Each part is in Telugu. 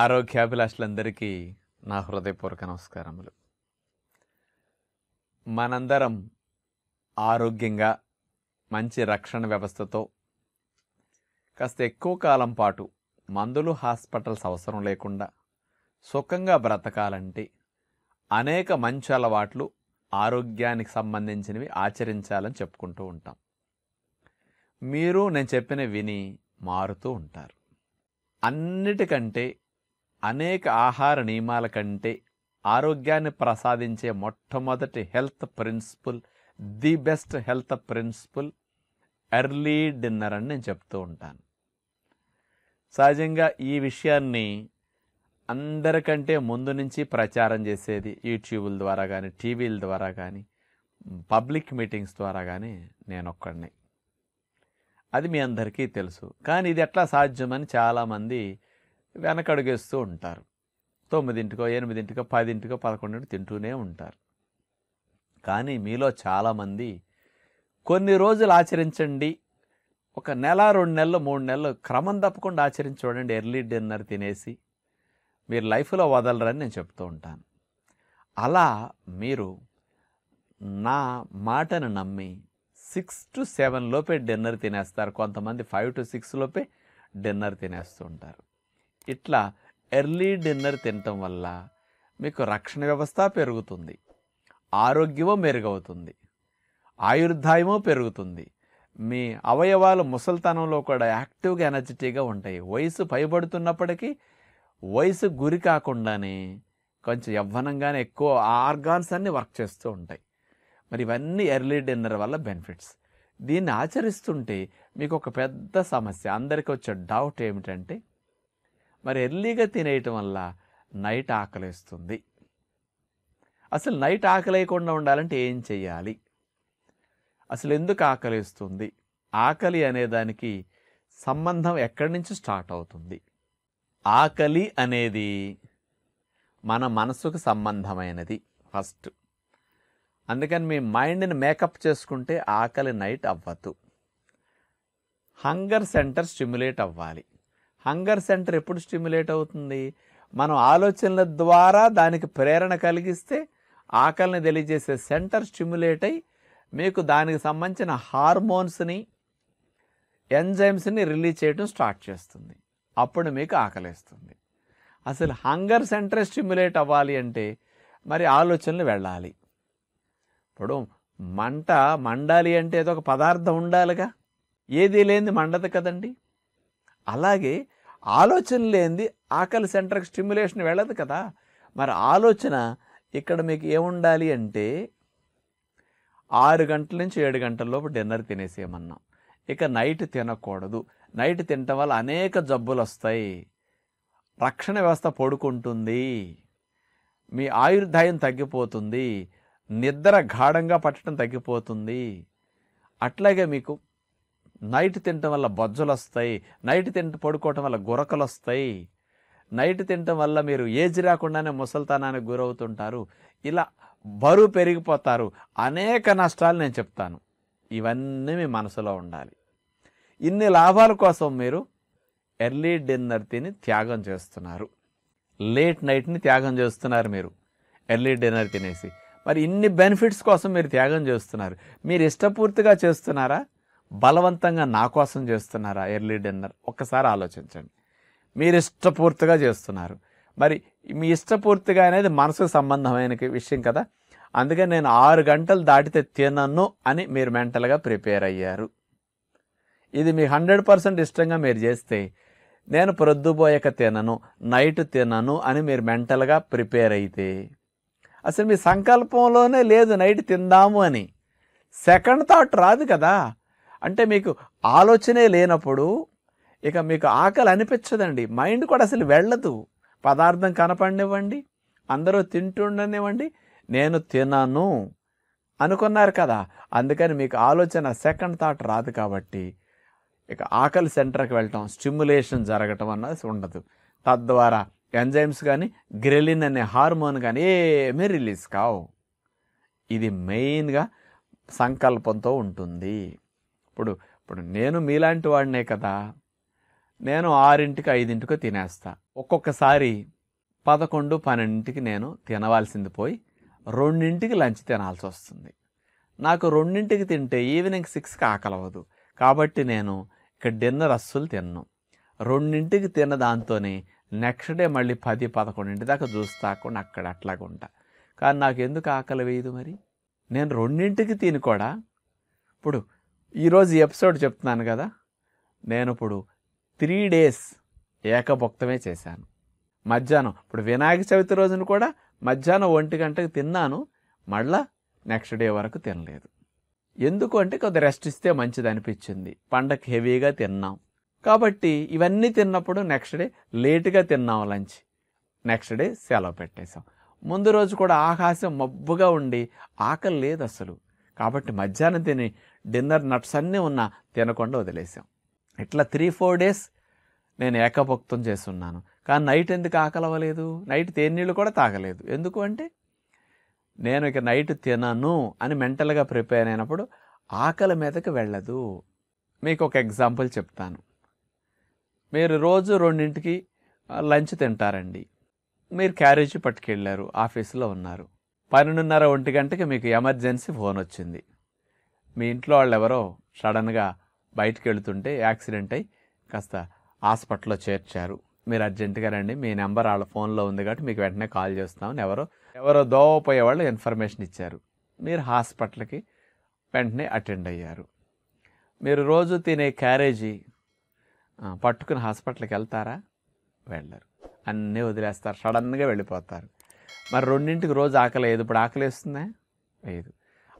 ఆరోగ్యాభిలాషులందరికీ నా హృదయపూర్వక నమస్కారములు మనందరం ఆరోగ్యంగా మంచి రక్షణ వ్యవస్థతో కాస్త ఎక్కువ కాలం పాటు మందులు హాస్పిటల్స్ అవసరం లేకుండా సుఖంగా బ్రతకాలంటే అనేక మంచి అలవాట్లు ఆరోగ్యానికి సంబంధించినవి ఆచరించాలని చెప్పుకుంటూ ఉంటాం మీరు నేను చెప్పిన విని మారుతూ ఉంటారు అన్నిటికంటే అనేక ఆహార నియమాల కంటే ఆరోగ్యాన్ని ప్రసాదించే మొట్టమొదటి health principle the best health principle early dinner అని నేను చెప్తూ ఉంటాను సహజంగా ఈ విషయాన్ని అందరికంటే ముందు నుంచి ప్రచారం చేసేది యూట్యూబ్ల ద్వారా కానీ టీవీల ద్వారా కానీ పబ్లిక్ మీటింగ్స్ ద్వారా కానీ నేను ఒక్కడిని అది మీ అందరికీ తెలుసు కానీ ఇది ఎట్లా సాధ్యమని చాలామంది వెనకడుగేస్తూ ఉంటారు తొమ్మిదింటికో ఎనిమిదింటికో పదింటికో పదకొండింటి తింటూనే ఉంటారు కానీ మీలో చాలామంది కొన్ని రోజులు ఆచరించండి ఒక నెల రెండు నెలలు మూడు నెలలు క్రమం తప్పకుండా ఆచరించి చూడండి ఎర్లీ డిన్నర్ తినేసి మీరు లైఫ్లో వదలరని నేను చెప్తూ ఉంటాను అలా మీరు నా మాటను నమ్మి సిక్స్ టు సెవెన్ లోపే డిన్నర్ తినేస్తారు కొంతమంది ఫైవ్ టు సిక్స్ లోపే డిన్నర్ తినేస్తూ ఉంటారు ఇట్లా ఎర్లీ డిన్నర్ తినటం వల్ల మీకు రక్షణ వ్యవస్థ పెరుగుతుంది ఆరోగ్యమో మెరుగవుతుంది ఆయుర్దాయమో పెరుగుతుంది మీ అవయవాలు ముసల్తనంలో కూడా యాక్టివ్గా ఎనర్జెటిక్గా ఉంటాయి వయసు పైబడుతున్నప్పటికీ వయసు గురి కాకుండానే కొంచెం యవ్వనంగానే ఎక్కువ ఆర్గాన్స్ అన్నీ వర్క్ చేస్తూ ఉంటాయి మరి ఇవన్నీ ఎర్లీ డిన్నర్ వల్ల బెనిఫిట్స్ దీన్ని ఆచరిస్తుంటే మీకు ఒక పెద్ద సమస్య అందరికీ వచ్చే డౌట్ ఏమిటంటే మరి ఎర్లీగా తినేయటం వల్ల నైట్ ఆకలిస్తుంది అసలు నైట్ ఆకలేయకుండా ఉండాలంటే ఏం చేయాలి అసలు ఎందుకు ఆకలిస్తుంది ఆకలి అనేదానికి సంబంధం ఎక్కడి నుంచి స్టార్ట్ అవుతుంది ఆకలి అనేది మన మనసుకు సంబంధమైనది ఫస్ట్ అందుకని మీ మైండ్ని మేకప్ చేసుకుంటే ఆకలి నైట్ అవ్వదు హంగర్ సెంటర్ స్టిమ్యులేట్ అవ్వాలి హంగర్ సెంటర్ ఎప్పుడు స్టిమ్యులేట్ అవుతుంది మనం ఆలోచనల ద్వారా దానికి ప్రేరణ కలిగిస్తే ఆకలిని తెలియజేసే సెంటర్ స్టిమ్యులేట్ అయి మీకు దానికి సంబంధించిన హార్మోన్స్ని ఎంజైమ్స్ని రిలీజ్ చేయడం స్టార్ట్ చేస్తుంది అప్పుడు మీకు ఆకలిస్తుంది అసలు హంగర్ సెంటర్ స్టిమ్యులేట్ అవ్వాలి అంటే మరి ఆలోచనలు వెళ్ళాలి ఇప్పుడు మంట మండాలి అంటే ఏదో ఒక పదార్థం ఉండాలిగా ఏది లేనిది మండదు కదండి అలాగే ఆలోచన లేనిది ఆకలి సెంటర్కి స్టిమ్యులేషన్ వెళ్ళదు కదా మరి ఆలోచన ఇక్కడ మీకు ఏముండాలి అంటే ఆరు గంటల నుంచి ఏడు గంటల లోపు డిన్నర్ తినేసేయమన్నాం ఇక నైట్ తినకూడదు నైట్ తినటం వల్ల అనేక జబ్బులు వస్తాయి రక్షణ వ్యవస్థ పడుకుంటుంది మీ ఆయుర్దాయం తగ్గిపోతుంది నిద్ర గాఢంగా పట్టడం తగ్గిపోతుంది అట్లాగే మీకు నైట్ తినటం వల్ల బొజ్జలు వస్తాయి నైట్ తింట పడుకోవటం వల్ల గురకలు వస్తాయి నైట్ తినటం వల్ల మీరు ఏజ్ రాకుండానే ముసల్తానానికి గురవుతుంటారు ఇలా బరువు పెరిగిపోతారు అనేక నష్టాలు నేను చెప్తాను ఇవన్నీ మీ మనసులో ఉండాలి ఇన్ని లాభాల కోసం మీరు ఎర్లీ డిన్నర్ తిని త్యాగం చేస్తున్నారు లేట్ నైట్ని త్యాగం చేస్తున్నారు మీరు ఎర్లీ డిన్నర్ తినేసి మరి ఇన్ని బెనిఫిట్స్ కోసం మీరు త్యాగం చేస్తున్నారు మీరు ఇష్టపూర్తిగా చేస్తున్నారా బలవంతంగా నా కోసం చేస్తున్నారా ఎర్లీ డిన్నర్ ఒక్కసారి ఆలోచించండి మీరు ఇష్టపూర్తిగా చేస్తున్నారు మరి మీ ఇష్టపూర్తిగా అనేది మనసుకు సంబంధమైన విషయం కదా అందుకే నేను ఆరు గంటలు దాటితే తినను అని మీరు మెంటల్గా ప్రిపేర్ అయ్యారు ఇది మీ హండ్రెడ్ పర్సెంట్ ఇష్టంగా మీరు చేస్తే నేను ప్రొద్దుబోయక తినను నైట్ తినను అని మీరు మెంటల్గా ప్రిపేర్ అయితే అసలు మీ సంకల్పంలోనే లేదు నైట్ తిందాము అని సెకండ్ థాట్ రాదు కదా అంటే మీకు ఆలోచనే లేనప్పుడు ఇక మీకు ఆకలి అనిపించదండి మైండ్ కూడా అసలు వెళ్ళదు పదార్థం కనపడినివ్వండి అందరూ తింటుండనివ్వండి నేను తినను అనుకున్నారు కదా అందుకని మీకు ఆలోచన సెకండ్ థాట్ రాదు కాబట్టి ఇక ఆకలి సెంటర్కి వెళ్ళటం స్టిమ్యులేషన్ జరగటం అన్నది ఉండదు తద్వారా ఎంజైమ్స్ కానీ గ్రెలిన్ అనే హార్మోన్ కానీ ఏమీ రిలీజ్ కావు ఇది మెయిన్గా సంకల్పంతో ఉంటుంది ఇప్పుడు ఇప్పుడు నేను మీలాంటి వాడినే కదా నేను ఆరింటికి ఐదింటికో తినేస్తా ఒక్కొక్కసారి పదకొండు పన్నెండింటికి నేను తినవలసింది పోయి రెండింటికి లంచ్ తినాల్సి వస్తుంది నాకు రెండింటికి తింటే ఈవినింగ్ సిక్స్కి ఆకలవదు కాబట్టి నేను ఇక్కడ డిన్నర్ అస్సులు తిన్ను రెండింటికి తిన్న దాంతోనే నెక్స్ట్ డే మళ్ళీ పది పదకొండింటి దాకా చూస్తాకుండా అక్కడ అట్లాగా ఉంటా కానీ నాకు ఎందుకు ఆకలి వేయదు మరి నేను రెండింటికి తిని కూడా ఇప్పుడు ఈరోజు ఈ ఎపిసోడ్ చెప్తున్నాను కదా నేను ఇప్పుడు త్రీ డేస్ ఏకభుక్తమే చేశాను మధ్యాహ్నం ఇప్పుడు వినాయక చవితి రోజున కూడా మధ్యాహ్నం ఒంటి గంటకు తిన్నాను మళ్ళా నెక్స్ట్ డే వరకు తినలేదు ఎందుకు అంటే కొద్ది రెస్ట్ ఇస్తే మంచిది అనిపించింది పండగ హెవీగా తిన్నాం కాబట్టి ఇవన్నీ తిన్నప్పుడు నెక్స్ట్ డే లేటుగా తిన్నాం లంచ్ నెక్స్ట్ డే సెలవు పెట్టేశాం ముందు రోజు కూడా ఆకాశం మబ్బుగా ఉండి ఆకలి లేదు అసలు కాబట్టి మధ్యాహ్నం తిని డిన్నర్ నట్స్ అన్నీ ఉన్నా తినకుండా వదిలేసాం ఇట్లా త్రీ ఫోర్ డేస్ నేను ఏకభక్తం చేస్తున్నాను కానీ నైట్ ఎందుకు ఆకలవలేదు నైట్ తేనీళ్ళు కూడా తాగలేదు ఎందుకు అంటే నేను ఇక నైట్ తినను అని మెంటల్గా ప్రిపేర్ అయినప్పుడు ఆకలి మీదకి వెళ్ళదు మీకు ఒక ఎగ్జాంపుల్ చెప్తాను మీరు రోజు రెండింటికి లంచ్ తింటారండి మీరు క్యారేజీ పట్టుకెళ్ళారు ఆఫీసులో ఉన్నారు పన్నెండున్నర ఒంటి గంటకి మీకు ఎమర్జెన్సీ ఫోన్ వచ్చింది మీ ఇంట్లో వాళ్ళు ఎవరో సడన్గా బయటికి వెళుతుంటే యాక్సిడెంట్ అయి కాస్త హాస్పిటల్లో చేర్చారు మీరు అర్జెంటుగా రండి మీ నెంబర్ వాళ్ళ ఫోన్లో ఉంది కాబట్టి మీకు వెంటనే కాల్ చేస్తామని ఎవరో ఎవరో దోవపోయే వాళ్ళు ఇన్ఫర్మేషన్ ఇచ్చారు మీరు హాస్పిటల్కి వెంటనే అటెండ్ అయ్యారు మీరు రోజు తినే క్యారేజీ పట్టుకుని హాస్పిటల్కి వెళ్తారా వెళ్ళరు అన్నీ వదిలేస్తారు సడన్గా వెళ్ళిపోతారు మరి రెండింటికి రోజు ఆకలి ఐదు ఇప్పుడు ఆకలి వేస్తుందా వేయదు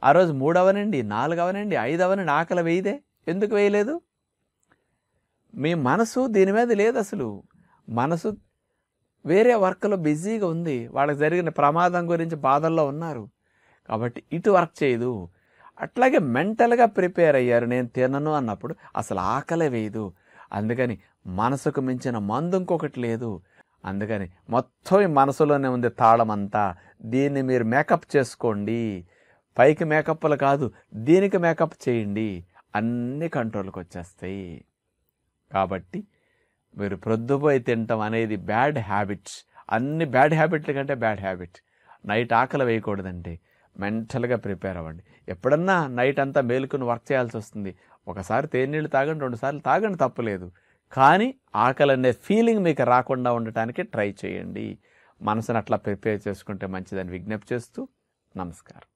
ఆ రోజు మూడు అవనండి నాలుగు అవనండి ఐదు అవనండి ఆకలి వేయదే ఎందుకు వేయలేదు మీ మనసు దీని మీద లేదు అసలు మనసు వేరే వర్క్లో బిజీగా ఉంది వాళ్ళకి జరిగిన ప్రమాదం గురించి బాధల్లో ఉన్నారు కాబట్టి ఇటు వర్క్ చేయదు అట్లాగే మెంటల్గా ప్రిపేర్ అయ్యారు నేను తినను అన్నప్పుడు అసలు ఆకలి వేయదు అందుకని మనసుకు మించిన మందు ఇంకొకటి లేదు అందుకని మొత్తం ఈ మనసులోనే ఉంది తాళం అంతా దీన్ని మీరు మేకప్ చేసుకోండి పైకి మేకప్లు కాదు దీనికి మేకప్ చేయండి అన్ని కంట్రోల్కి వచ్చేస్తాయి కాబట్టి మీరు ప్రొద్దుపోయి తినటం అనేది బ్యాడ్ హ్యాబిట్స్ అన్ని బ్యాడ్ హ్యాబిట్ల కంటే బ్యాడ్ హ్యాబిట్ నైట్ ఆకలి వేయకూడదండి మెంటల్గా ప్రిపేర్ అవ్వండి ఎప్పుడన్నా నైట్ అంతా మేలుకుని వర్క్ చేయాల్సి వస్తుంది ఒకసారి తేనీళ్ళు తాగండి రెండుసార్లు తాగండి తప్పలేదు కానీ ఆకలి అనే ఫీలింగ్ మీకు రాకుండా ఉండటానికి ట్రై చేయండి మనసును అట్లా ప్రిపేర్ చేసుకుంటే మంచిదని విజ్ఞప్తి చేస్తూ నమస్కారం